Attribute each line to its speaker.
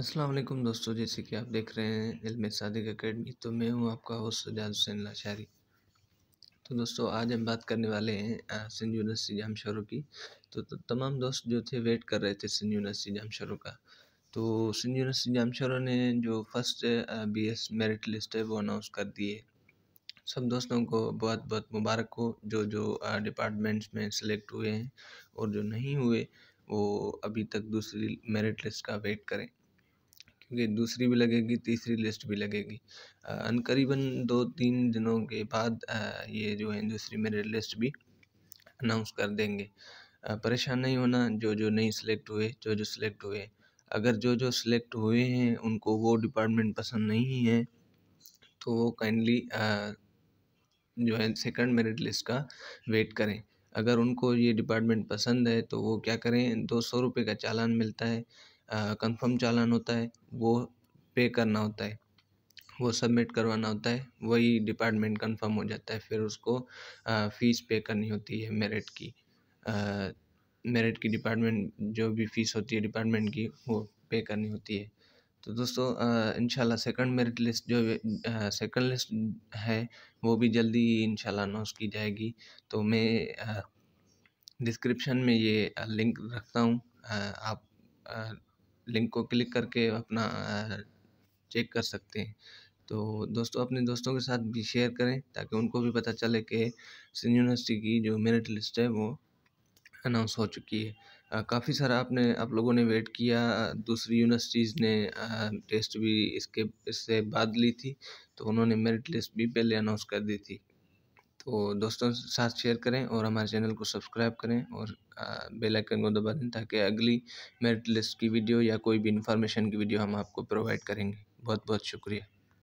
Speaker 1: असलम दोस्तों जैसे कि आप देख रहे हैं इलम सदक अकेडमी तो मैं हूं आपका होस्ट सजाद हुसैन लाशारी तो दोस्तों आज हम बात करने वाले हैं सिंध यूनिवर्सिटी जामशोरों की तो, तो तमाम दोस्त जो थे वेट कर रहे थे सिंध यूनिवर्सिटी जामशोरों का तो सिंध यूनिवर्सिटी जामशोरों ने जो first B S merit list है वो अनाउंस कर दी है सब दोस्तों को बहुत बहुत मुबारक हो जो जो डिपार्टमेंट्स में सेलेक्ट हुए हैं और जो नहीं हुए वो अभी तक दूसरी मेरिट लिस्ट का वेट करें क्योंकि दूसरी भी लगेगी तीसरी लिस्ट भी लगेगी करीबन दो तीन दिनों के बाद ये जो है दूसरी मेरे लिस्ट भी अनाउंस कर देंगे परेशान नहीं होना जो जो नहीं सिलेक्ट हुए जो जो सिलेक्ट हुए अगर जो जो सिलेक्ट हुए हैं उनको वो डिपार्टमेंट पसंद नहीं है तो वो काइंडली जो है सेकंड मेरिट लिस्ट का वेट करें अगर उनको ये डिपार्टमेंट पसंद है तो वो क्या करें दो सौ रुपये का चालान मिलता है कंफर्म चालान होता है वो पे करना होता है वो सबमिट करवाना होता है वही डिपार्टमेंट कंफर्म हो जाता है फिर उसको फ़ीस पे करनी होती है मेरिट की मेरिट की डिपार्टमेंट जो भी फ़ीस होती है डिपार्टमेंट की वो पे करनी होती है तो दोस्तों इंशाल्लाह सेकंड मेरिट लिस्ट जो सेकंड लिस्ट है वो भी जल्दी इंशाल्लाह अनाउंस की जाएगी तो मैं डिस्क्रिप्शन में ये लिंक रखता हूँ आप लिंक को क्लिक करके अपना चेक कर सकते हैं तो दोस्तों अपने दोस्तों के साथ भी शेयर करें ताकि उनको भी पता चले कि सिंध यूनिवर्सिटी की जो मेरिट लिस्ट है वो अनाउंस हो चुकी है काफ़ी सारा आपने आप लोगों ने वेट किया दूसरी यूनिवर्सिटीज़ ने टेस्ट भी इसके इससे बाद ली थी तो उन्होंने मेरिट लिस्ट भी पहले अनाउंस कर दी थी तो दोस्तों के साथ शेयर करें और हमारे चैनल को सब्सक्राइब करें और बेल आइकन को दबा दें ताकि अगली मेरिट लिस्ट की वीडियो या कोई भी इन्फॉर्मेशन की वीडियो हम आपको प्रोवाइड करेंगे बहुत बहुत शुक्रिया